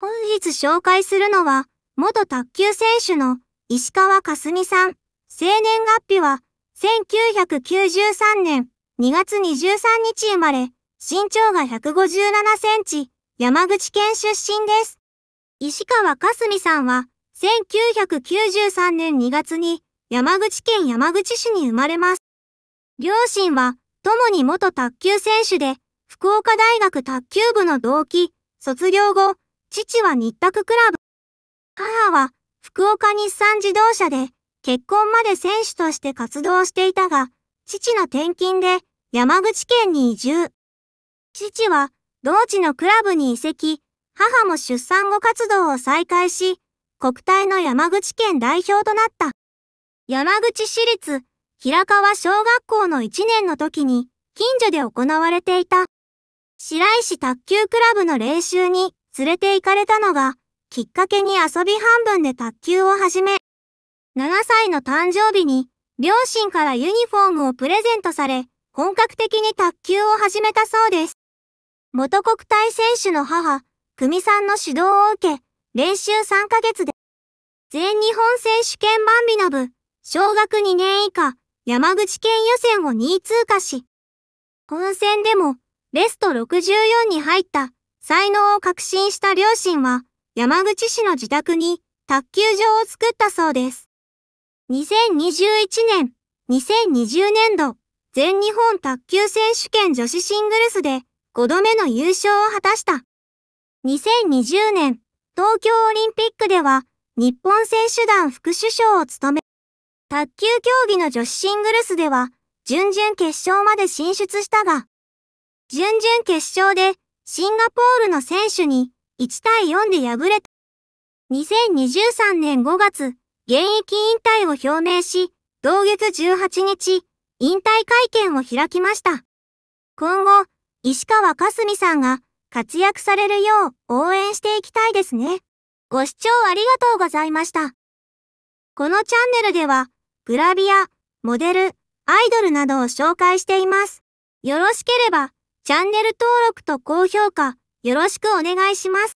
本日紹介するのは、元卓球選手の石川すみさん。生年月日は、1993年2月23日生まれ、身長が157センチ、山口県出身です。石川すみさんは、1993年2月に山口県山口市に生まれます。両親は、共に元卓球選手で、福岡大学卓球部の同期、卒業後、父は日卓クラブ。母は福岡日産自動車で結婚まで選手として活動していたが、父の転勤で山口県に移住。父は同地のクラブに移籍、母も出産後活動を再開し、国体の山口県代表となった。山口市立平川小学校の1年の時に近所で行われていた白石卓球クラブの練習に連れて行かれたのが、きっかけに遊び半分で卓球を始め、7歳の誕生日に、両親からユニフォームをプレゼントされ、本格的に卓球を始めたそうです。元国体選手の母、久美さんの指導を受け、練習3ヶ月で、全日本選手権万美の部、小学2年以下、山口県予選を2位通過し、本戦でも、ベスト64に入った才能を確信した両親は、山口市の自宅に卓球場を作ったそうです。2021年、2020年度、全日本卓球選手権女子シングルスで5度目の優勝を果たした。2020年、東京オリンピックでは日本選手団副首相を務め、卓球競技の女子シングルスでは準々決勝まで進出したが、準々決勝でシンガポールの選手に1対4で敗れた。2023年5月、現役引退を表明し、同月18日、引退会見を開きました。今後、石川かすみさんが活躍されるよう応援していきたいですね。ご視聴ありがとうございました。このチャンネルでは、グラビア、モデル、アイドルなどを紹介しています。よろしければ、チャンネル登録と高評価よろしくお願いします。